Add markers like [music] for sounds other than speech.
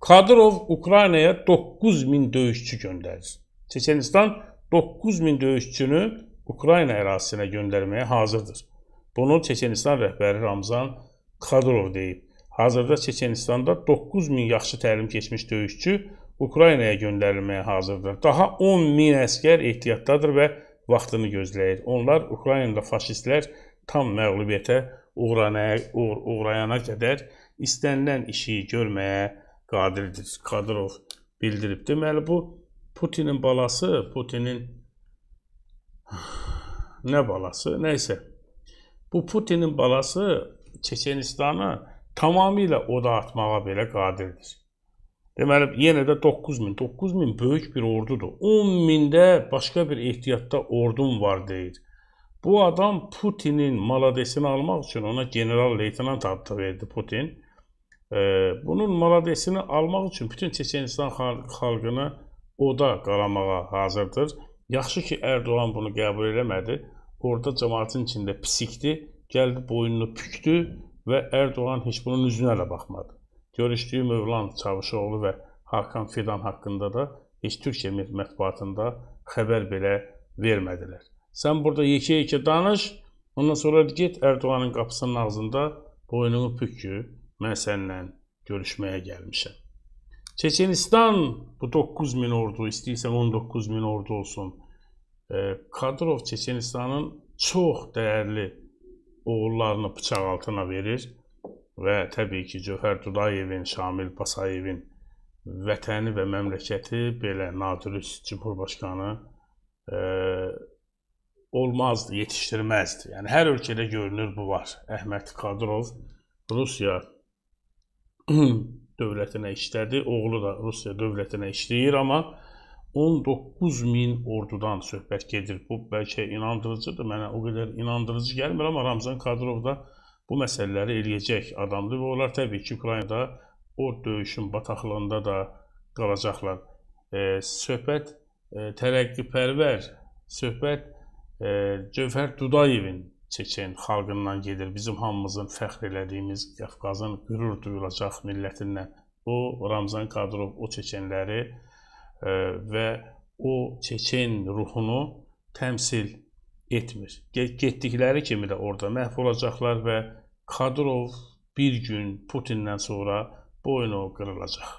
Kadırov Ukraynaya 9 min döyüşçü göndərir. Çeçenistan 9 min döyüşçünü Ukrayna ərazisinə göndərməyə hazırdır. Bunu Çeçenistan rəhbəri Ramzan Kadırov deyib. Hazırda Çeçenistanda 9 min yaxşı təlim keçmiş döyüşçü Ukraynaya göndərilməyə hazırdır. Daha 10 min əskər ehtiyatdadır və vaxtını gözləyir. Onlar Ukraynada faşistlər tam məğlubiyyətə uğranaya, uğrayana qədər istənilən işi görməyə qadirdir. Kadrov bildirib. Deməli bu Putinin balası, Putinin [sighs] nə balası, nə isə bu Putinin balası Çeçenistanı tamamilə oda atmağa belə qadirdir. Deməli yenə də 9000, 9000 böyük bir ordudur. 10000 də başqa bir ehtiyatda ordum var deyir. Bu adam Putinin maladesini almaq üçün ona general leytenant adını verdi Putin bunun maladesini almaq üçün bütün Çeçenistan xalqını oda qalamağa hazırdır. Yaxşı ki, Erdoğan bunu qəbul eləmədi. Orada cəmaətin içində pisikdi, gəldi boynunu püktü və Erdoğan heç bunun üzünə də baxmadı. Görüşdüyü Mövlan Çavuşoğlu və Hakan Fidan haqqında da heç Türkiyə mətbuatında xəbər belə vermədilər. Sən burada yekə-yekə danış, ondan sonra get Erdoğanın qapısının ağzında boynunu pükkü mən səninlə görüşməyə gəlmişəm. Çeçenistan bu 9 min ordu, istəyirsən 19 min ordu olsun. E, Kadrov Çeçenistanın çox dəyərli oğullarını bıçaq altına verir və təbii ki, Cövhər Dudayevin, Şamil Basayevin vətəni və məmləkəti belə nadürüst Cumhurbaşqanı e, olmazdı, yetişdirməzdi. Yəni hər ölkədə görünür bu var. Əhməd Kadrov Rusiya [clears throat] dövlətinə işlədi. Oğlu da Rusiya dövlətinə işləyir, amma 19 min ordudan söhbət gedir. Bu bəlkə inandırıcıdır. Mənə o qədər inandırıcı gəlmir, amma Ramzan Kadırov da bu məsələləri eləyəcək adamdır və onlar təbii ki, Ukraynada o döyüşün bataqlığında da qalacaqlar. E, söhbət e, tərəqqipərvər, söhbət e, Cövhər Dudayevin çəkən xalqından gedir. Bizim hamımızın fəxr elədiyimiz Qafqazın qürur duyulacaq millətindən. O Ramzan Kadırov o çəkənləri ə, e, və o çəkən ruhunu təmsil etmir. Getdikləri kimi də orada məhv olacaqlar və Kadırov bir gün Putindən sonra boynu qırılacaq.